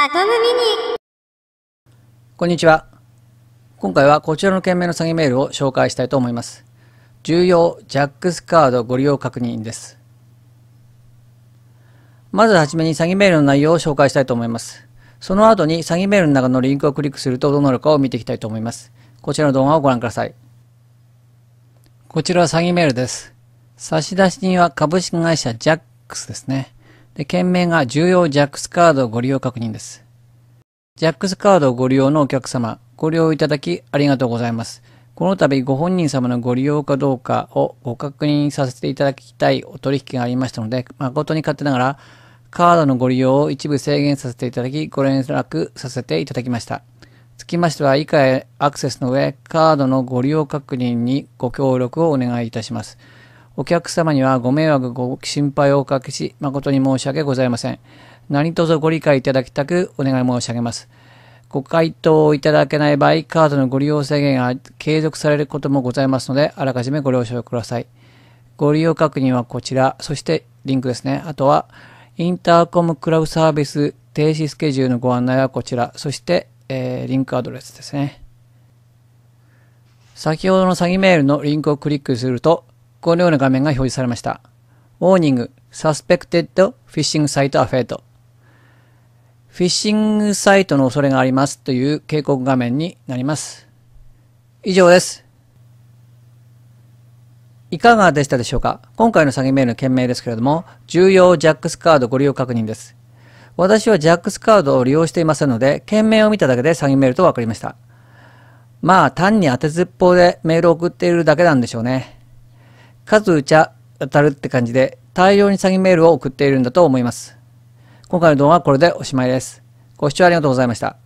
アトムミニこんにちは今回はこちらの件名の詐欺メールを紹介したいと思います重要ジャックスカードご利用確認ですまずはじめに詐欺メールの内容を紹介したいと思いますその後に詐欺メールの中のリンクをクリックするとどうなるかを見ていきたいと思いますこちらの動画をご覧くださいこちらは詐欺メールです差出人は株式会社ジャックスですねで、件名が重要 JAX カードご利用確認です。JAX カードをご利用のお客様、ご利用いただきありがとうございます。この度ご本人様のご利用かどうかをご確認させていただきたいお取引がありましたので、誠に勝手ながら、カードのご利用を一部制限させていただき、ご連絡させていただきました。つきましては以下へアクセスの上、カードのご利用確認にご協力をお願いいたします。お客様にはご迷惑ご心配をおかけし、誠に申し訳ございません。何卒ご理解いただきたくお願い申し上げます。ご回答いただけない場合、カードのご利用制限が継続されることもございますので、あらかじめご了承ください。ご利用確認はこちら、そしてリンクですね。あとは、インターコムクラウサービス停止スケジュールのご案内はこちら、そして、えー、リンクアドレスですね。先ほどの詐欺メールのリンクをクリックすると、このような画面が表示されました。オーニング、サスペクテッドフィッシングサイトアフェート。フィッシングサイトの恐れがありますという警告画面になります。以上です。いかがでしたでしょうか今回の詐欺メールの件名ですけれども、重要ジャックスカードご利用確認です。私はジャックスカードを利用していませんので、件名を見ただけで詐欺メールと分かりました。まあ、単に当てずっぽうでメールを送っているだけなんでしょうね。数打ちゃ当たるって感じで大量に詐欺メールを送っているんだと思います。今回の動画はこれでおしまいです。ご視聴ありがとうございました。